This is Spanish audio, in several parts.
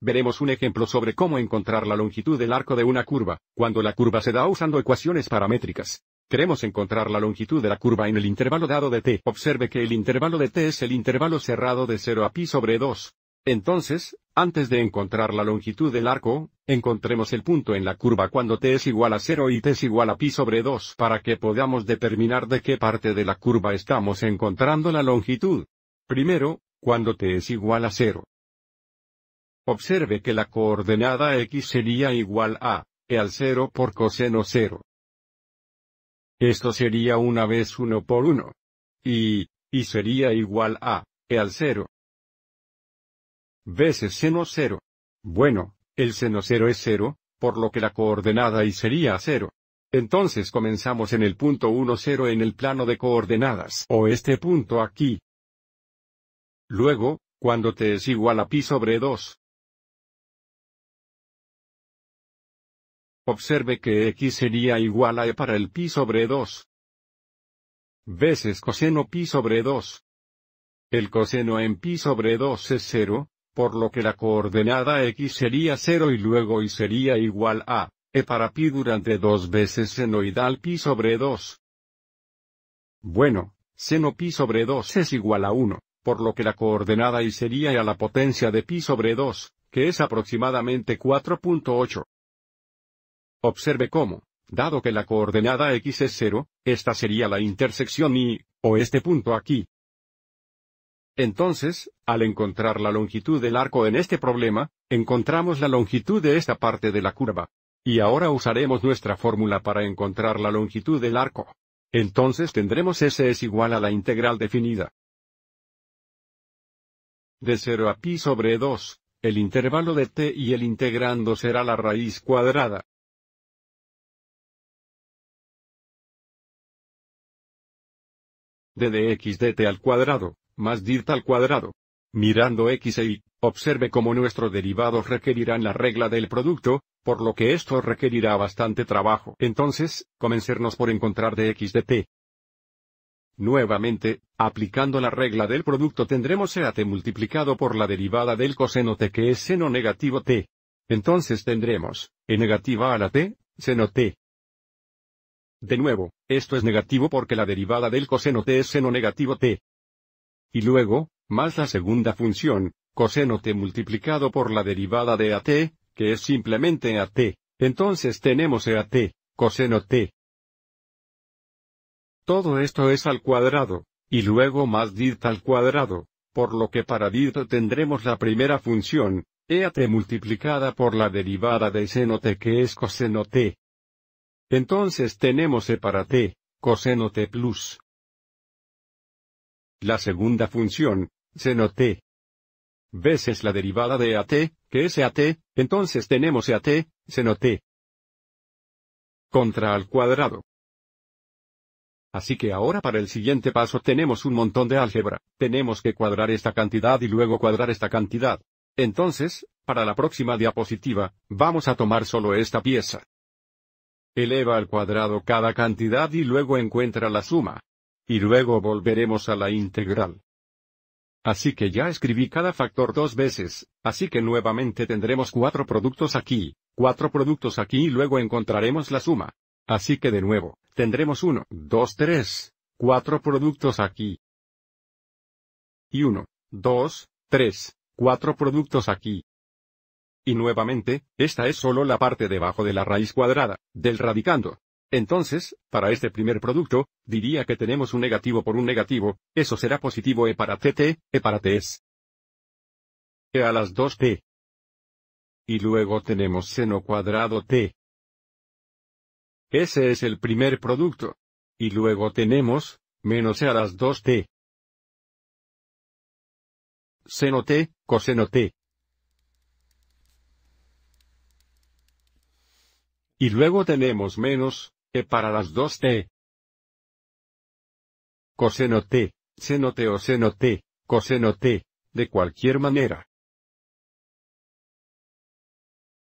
Veremos un ejemplo sobre cómo encontrar la longitud del arco de una curva, cuando la curva se da usando ecuaciones paramétricas. Queremos encontrar la longitud de la curva en el intervalo dado de t. Observe que el intervalo de t es el intervalo cerrado de 0 a pi sobre 2. Entonces, antes de encontrar la longitud del arco, encontremos el punto en la curva cuando t es igual a 0 y t es igual a pi sobre 2 para que podamos determinar de qué parte de la curva estamos encontrando la longitud. Primero, cuando t es igual a 0. Observe que la coordenada x sería igual a e al 0 por coseno 0. Esto sería una vez 1 por 1. Y, y sería igual a e al 0. Veces seno 0. Bueno, el seno 0 es 0, por lo que la coordenada y sería 0. Entonces comenzamos en el punto 1, 0 en el plano de coordenadas, o este punto aquí. Luego, cuando t es igual a pi sobre 2, Observe que x sería igual a e para el pi sobre 2 veces coseno pi sobre 2. El coseno en pi sobre 2 es 0, por lo que la coordenada x sería 0 y luego y sería igual a e para pi durante 2 veces senoidal pi sobre 2. Bueno, seno pi sobre 2 es igual a 1, por lo que la coordenada y sería a la potencia de pi sobre 2, que es aproximadamente 4.8. Observe cómo, dado que la coordenada x es 0, esta sería la intersección y, o este punto aquí. Entonces, al encontrar la longitud del arco en este problema, encontramos la longitud de esta parte de la curva. Y ahora usaremos nuestra fórmula para encontrar la longitud del arco. Entonces tendremos S es igual a la integral definida. De 0 a pi sobre 2, el intervalo de t y el integrando será la raíz cuadrada. de x dt al cuadrado, más dirt al cuadrado. Mirando x e y, observe cómo nuestros derivados requerirán la regla del producto, por lo que esto requerirá bastante trabajo. Entonces, comencernos por encontrar de x de Nuevamente, aplicando la regla del producto tendremos e a t multiplicado por la derivada del coseno t que es seno negativo t. Entonces tendremos, e negativa a la t, seno t. De nuevo, esto es negativo porque la derivada del coseno t es seno negativo t. Y luego, más la segunda función, coseno t multiplicado por la derivada de at, que es simplemente at. Entonces tenemos e at, coseno t. Todo esto es al cuadrado, y luego más dirt al cuadrado, por lo que para dito tendremos la primera función, eat multiplicada por la derivada de seno t que es coseno t. Entonces tenemos e para t, coseno t plus. La segunda función, seno t. Veces la derivada de at, que es at, entonces tenemos e at, seno t. Contra al cuadrado. Así que ahora para el siguiente paso tenemos un montón de álgebra, tenemos que cuadrar esta cantidad y luego cuadrar esta cantidad. Entonces, para la próxima diapositiva, vamos a tomar solo esta pieza. Eleva al cuadrado cada cantidad y luego encuentra la suma. Y luego volveremos a la integral. Así que ya escribí cada factor dos veces, así que nuevamente tendremos cuatro productos aquí, cuatro productos aquí y luego encontraremos la suma. Así que de nuevo, tendremos 1, 2, 3, cuatro productos aquí. Y 1, 2, 3, cuatro productos aquí. Y nuevamente, esta es solo la parte debajo de la raíz cuadrada, del radicando. Entonces, para este primer producto, diría que tenemos un negativo por un negativo, eso será positivo e para tt, e para ts. e a las 2 t Y luego tenemos seno cuadrado t. Ese es el primer producto. Y luego tenemos, menos e a las 2t. Seno t, coseno t. Y luego tenemos menos, e para las dos t. Coseno t, seno t o seno t, coseno t, de cualquier manera.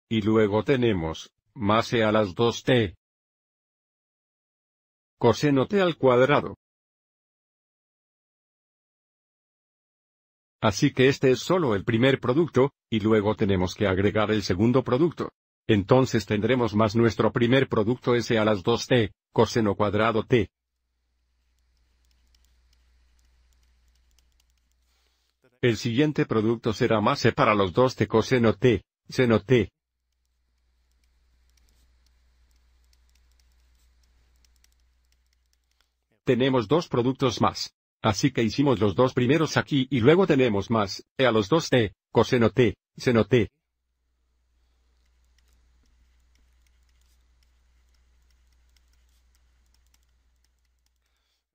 Y luego tenemos, más e a las 2t. Coseno t al cuadrado. Así que este es solo el primer producto, y luego tenemos que agregar el segundo producto. Entonces tendremos más nuestro primer producto S a las 2t, coseno cuadrado t. El siguiente producto será más E para los 2t coseno t, seno t. Tenemos dos productos más. Así que hicimos los dos primeros aquí y luego tenemos más, E a los 2t, coseno t, seno t.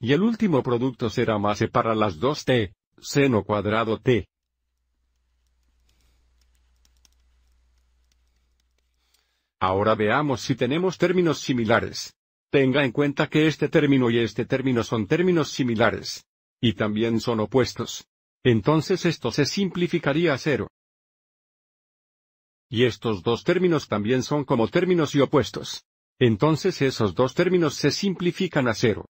Y el último producto será más para las dos T, seno cuadrado T. Ahora veamos si tenemos términos similares. Tenga en cuenta que este término y este término son términos similares. Y también son opuestos. Entonces esto se simplificaría a cero. Y estos dos términos también son como términos y opuestos. Entonces esos dos términos se simplifican a cero.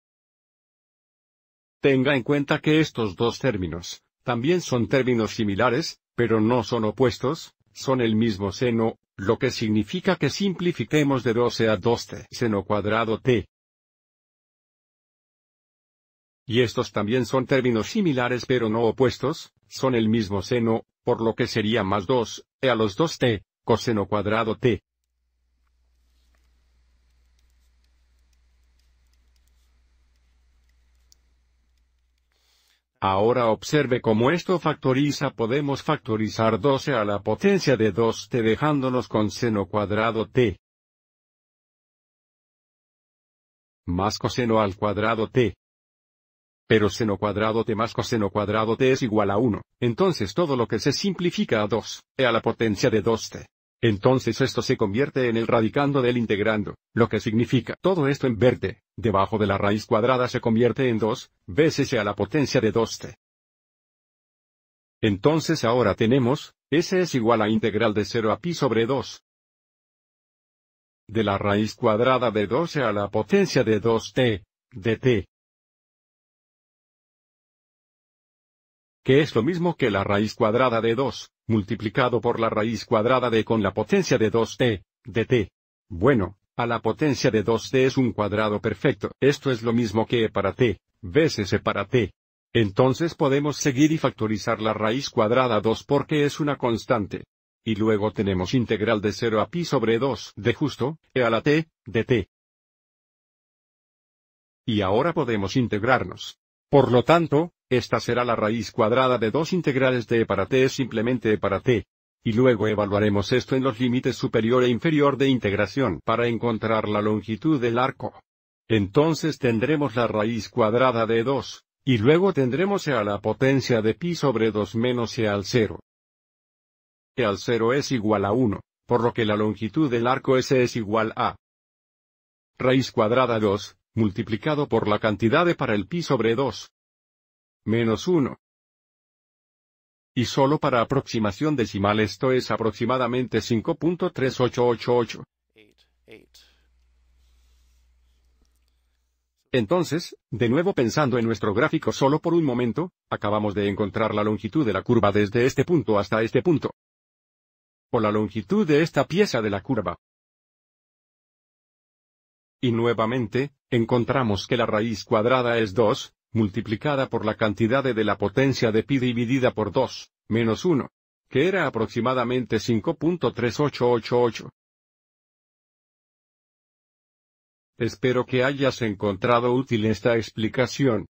Tenga en cuenta que estos dos términos, también son términos similares, pero no son opuestos, son el mismo seno, lo que significa que simplifiquemos de 12 e a 2t seno cuadrado t. Y estos también son términos similares pero no opuestos, son el mismo seno, por lo que sería más 2, e a los 2t, coseno cuadrado t. Ahora observe cómo esto factoriza podemos factorizar 12 e a la potencia de 2t dejándonos con seno cuadrado t más coseno al cuadrado t. Pero seno cuadrado t más coseno cuadrado t es igual a 1, entonces todo lo que se simplifica a 2, e a la potencia de 2t. Entonces esto se convierte en el radicando del integrando, lo que significa todo esto en verde, debajo de la raíz cuadrada se convierte en 2, veces a la potencia de 2t. Entonces ahora tenemos, s es igual a integral de 0 a pi sobre 2. De la raíz cuadrada de 12 a la potencia de 2t, dt. Que es lo mismo que la raíz cuadrada de 2 multiplicado por la raíz cuadrada de con la potencia de 2t, dt. Bueno, a la potencia de 2t es un cuadrado perfecto, esto es lo mismo que e para t, veces e para t. Entonces podemos seguir y factorizar la raíz cuadrada 2 porque es una constante. Y luego tenemos integral de 0 a pi sobre 2 de justo, e a la t, dt. Y ahora podemos integrarnos. Por lo tanto, esta será la raíz cuadrada de dos integrales de e para t es simplemente e para t. Y luego evaluaremos esto en los límites superior e inferior de integración para encontrar la longitud del arco. Entonces tendremos la raíz cuadrada de 2, y luego tendremos e a la potencia de pi sobre 2 menos e al 0. e al 0 es igual a 1, por lo que la longitud del arco S es igual a raíz cuadrada 2, multiplicado por la cantidad de para el pi sobre 2, menos 1. Y solo para aproximación decimal esto es aproximadamente 5.3888. Entonces, de nuevo pensando en nuestro gráfico solo por un momento, acabamos de encontrar la longitud de la curva desde este punto hasta este punto. O la longitud de esta pieza de la curva. Y nuevamente, encontramos que la raíz cuadrada es 2, multiplicada por la cantidad de, la potencia de pi dividida por 2, menos 1, que era aproximadamente 5.3888. Espero que hayas encontrado útil esta explicación.